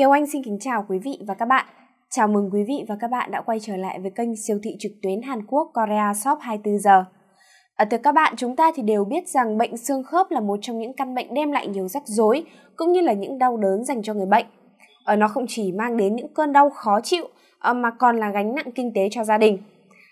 Kiều Anh xin kính chào quý vị và các bạn. Chào mừng quý vị và các bạn đã quay trở lại với kênh siêu thị trực tuyến Hàn Quốc Korea Shop 24 giờ. Ở à, từ các bạn chúng ta thì đều biết rằng bệnh xương khớp là một trong những căn bệnh đem lại nhiều rắc rối cũng như là những đau đớn dành cho người bệnh. Ở ờ, nó không chỉ mang đến những cơn đau khó chịu ờ, mà còn là gánh nặng kinh tế cho gia đình.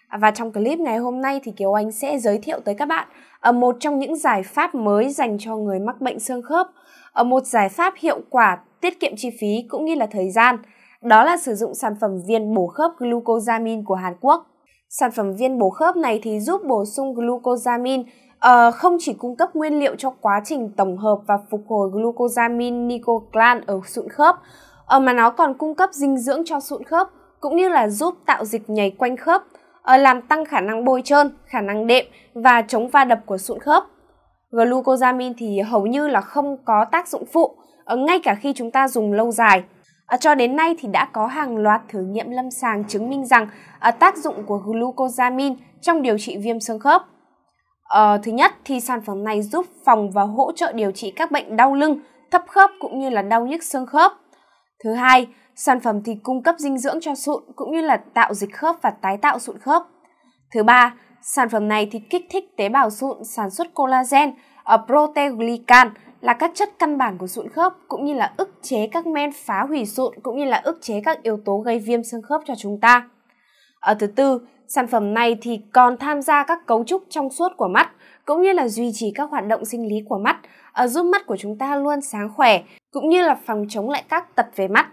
À, và trong clip ngày hôm nay thì Kiều Anh sẽ giới thiệu tới các bạn ờ, một trong những giải pháp mới dành cho người mắc bệnh xương khớp ở một giải pháp hiệu quả tiết kiệm chi phí cũng như là thời gian, đó là sử dụng sản phẩm viên bổ khớp glucosamine của Hàn Quốc. Sản phẩm viên bổ khớp này thì giúp bổ sung glucosamine uh, không chỉ cung cấp nguyên liệu cho quá trình tổng hợp và phục hồi glucosamine nicoglan ở sụn khớp, uh, mà nó còn cung cấp dinh dưỡng cho sụn khớp cũng như là giúp tạo dịch nhầy quanh khớp, uh, làm tăng khả năng bôi trơn, khả năng đệm và chống va đập của sụn khớp glucosamine thì hầu như là không có tác dụng phụ ờ, ngay cả khi chúng ta dùng lâu dài. Ờ, cho đến nay thì đã có hàng loạt thử nghiệm lâm sàng chứng minh rằng ờ, tác dụng của glucosamine trong điều trị viêm xương khớp. thứ nhất thì sản phẩm này giúp phòng và hỗ trợ điều trị các bệnh đau lưng, thấp khớp cũng như là đau nhức xương khớp. Thứ hai, sản phẩm thì cung cấp dinh dưỡng cho sụn cũng như là tạo dịch khớp và tái tạo sụn khớp. Thứ ba, sản phẩm này thì kích thích tế bào sụn sản xuất collagen, ở proteoglycan là các chất căn bản của sụn khớp cũng như là ức chế các men phá hủy sụn cũng như là ức chế các yếu tố gây viêm xương khớp cho chúng ta. Ở thứ tư, sản phẩm này thì còn tham gia các cấu trúc trong suốt của mắt cũng như là duy trì các hoạt động sinh lý của mắt, ở giúp mắt của chúng ta luôn sáng khỏe cũng như là phòng chống lại các tật về mắt.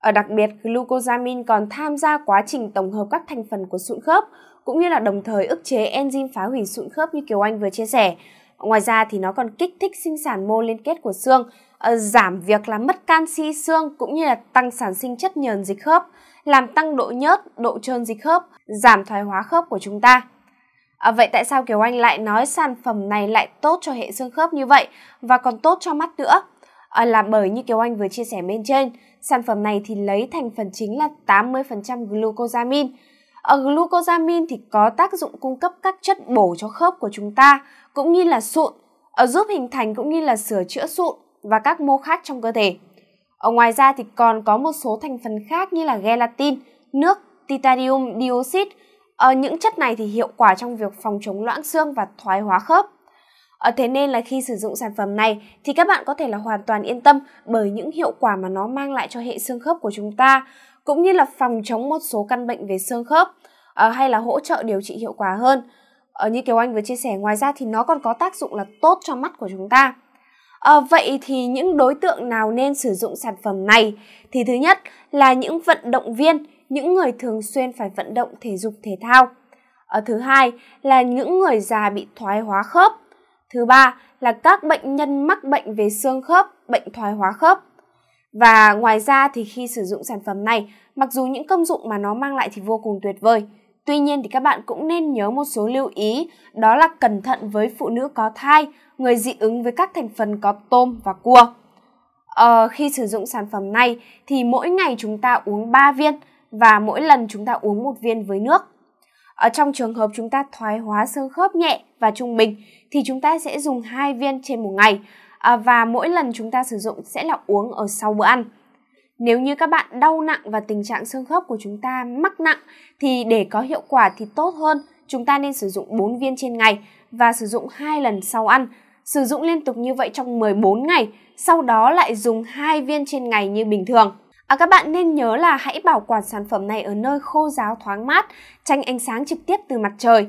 Ở đặc biệt, glucosamine còn tham gia quá trình tổng hợp các thành phần của sụn khớp, cũng như là đồng thời ức chế enzyme phá hủy sụn khớp như Kiều Anh vừa chia sẻ. Ngoài ra thì nó còn kích thích sinh sản mô liên kết của xương, ờ, giảm việc là mất canxi xương cũng như là tăng sản sinh chất nhờn dịch khớp, làm tăng độ nhớt, độ trơn dịch khớp, giảm thoái hóa khớp của chúng ta. À, vậy tại sao Kiều Anh lại nói sản phẩm này lại tốt cho hệ xương khớp như vậy và còn tốt cho mắt nữa? À, là bởi như Kiều Anh vừa chia sẻ bên trên, sản phẩm này thì lấy thành phần chính là 80% glucosamine, ở ờ, glucosamine thì có tác dụng cung cấp các chất bổ cho khớp của chúng ta, cũng như là sụn, ở ờ, giúp hình thành cũng như là sửa chữa sụn và các mô khác trong cơ thể. Ở ngoài ra thì còn có một số thành phần khác như là gelatin, nước, titanium dioxide. Ở ờ, những chất này thì hiệu quả trong việc phòng chống loãng xương và thoái hóa khớp. Ở thế nên là khi sử dụng sản phẩm này thì các bạn có thể là hoàn toàn yên tâm bởi những hiệu quả mà nó mang lại cho hệ xương khớp của chúng ta cũng như là phòng chống một số căn bệnh về xương khớp ờ, hay là hỗ trợ điều trị hiệu quả hơn ờ, như kiều anh vừa chia sẻ ngoài ra thì nó còn có tác dụng là tốt cho mắt của chúng ta À, vậy thì những đối tượng nào nên sử dụng sản phẩm này? Thì thứ nhất là những vận động viên, những người thường xuyên phải vận động thể dục thể thao. À, thứ hai là những người già bị thoái hóa khớp. Thứ ba là các bệnh nhân mắc bệnh về xương khớp, bệnh thoái hóa khớp. Và ngoài ra thì khi sử dụng sản phẩm này, mặc dù những công dụng mà nó mang lại thì vô cùng tuyệt vời, tuy nhiên thì các bạn cũng nên nhớ một số lưu ý, đó là cẩn thận với phụ nữ có thai, người dị ứng với các thành phần có tôm và cua. Ờ, khi sử dụng sản phẩm này thì mỗi ngày chúng ta uống 3 viên và mỗi lần chúng ta uống một viên với nước. Ở trong trường hợp chúng ta thoái hóa xương khớp nhẹ và trung bình thì chúng ta sẽ dùng hai viên trên một ngày À, và mỗi lần chúng ta sử dụng sẽ là uống ở sau bữa ăn. Nếu như các bạn đau nặng và tình trạng xương khớp của chúng ta mắc nặng thì để có hiệu quả thì tốt hơn, chúng ta nên sử dụng 4 viên trên ngày và sử dụng 2 lần sau ăn. Sử dụng liên tục như vậy trong 14 ngày, sau đó lại dùng 2 viên trên ngày như bình thường. À, các bạn nên nhớ là hãy bảo quản sản phẩm này ở nơi khô ráo thoáng mát, tránh ánh sáng trực tiếp từ mặt trời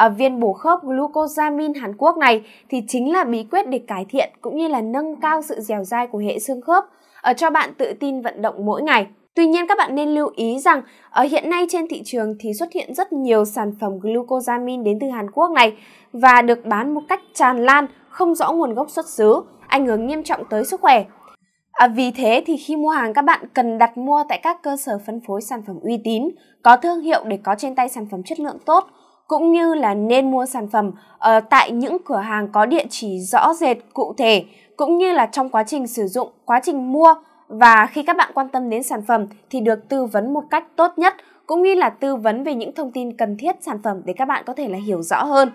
à, viên bổ khớp glucosamine Hàn Quốc này thì chính là bí quyết để cải thiện cũng như là nâng cao sự dẻo dai của hệ xương khớp à, cho bạn tự tin vận động mỗi ngày. Tuy nhiên các bạn nên lưu ý rằng ở ờ, hiện nay trên thị trường thì xuất hiện rất nhiều sản phẩm glucosamine đến từ Hàn Quốc này và được bán một cách tràn lan, không rõ nguồn gốc xuất xứ, ảnh hưởng nghiêm trọng tới sức khỏe. À, vì thế thì khi mua hàng các bạn cần đặt mua tại các cơ sở phân phối sản phẩm uy tín, có thương hiệu để có trên tay sản phẩm chất lượng tốt cũng như là nên mua sản phẩm ở ờ, tại những cửa hàng có địa chỉ rõ rệt cụ thể cũng như là trong quá trình sử dụng, quá trình mua và khi các bạn quan tâm đến sản phẩm thì được tư vấn một cách tốt nhất cũng như là tư vấn về những thông tin cần thiết sản phẩm để các bạn có thể là hiểu rõ hơn.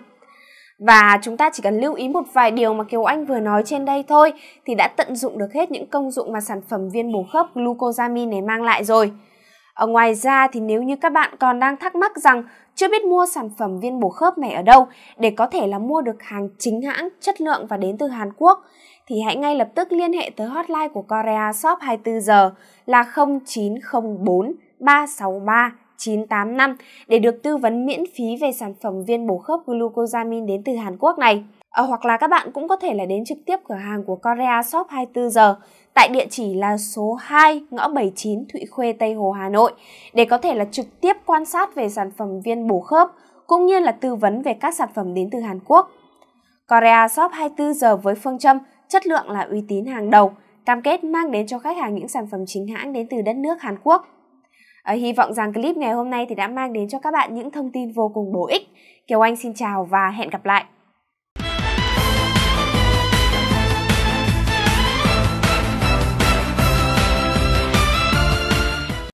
Và chúng ta chỉ cần lưu ý một vài điều mà Kiều Anh vừa nói trên đây thôi thì đã tận dụng được hết những công dụng mà sản phẩm viên bổ khớp glucosamine này mang lại rồi. Ở ngoài ra thì nếu như các bạn còn đang thắc mắc rằng chưa biết mua sản phẩm viên bổ khớp này ở đâu để có thể là mua được hàng chính hãng, chất lượng và đến từ Hàn Quốc thì hãy ngay lập tức liên hệ tới hotline của Korea Shop 24 giờ là 0904 363 985 để được tư vấn miễn phí về sản phẩm viên bổ khớp glucosamine đến từ Hàn Quốc này à, hoặc là các bạn cũng có thể là đến trực tiếp cửa hàng của Korea Shop 24 giờ tại địa chỉ là số 2 ngõ 79 Thụy Khuê Tây Hồ Hà Nội để có thể là trực tiếp quan sát về sản phẩm viên bổ khớp cũng như là tư vấn về các sản phẩm đến từ Hàn Quốc. Korea Shop 24 giờ với phương châm chất lượng là uy tín hàng đầu, cam kết mang đến cho khách hàng những sản phẩm chính hãng đến từ đất nước Hàn Quốc. À, hy vọng rằng clip ngày hôm nay thì đã mang đến cho các bạn những thông tin vô cùng bổ ích. Kiều Anh xin chào và hẹn gặp lại.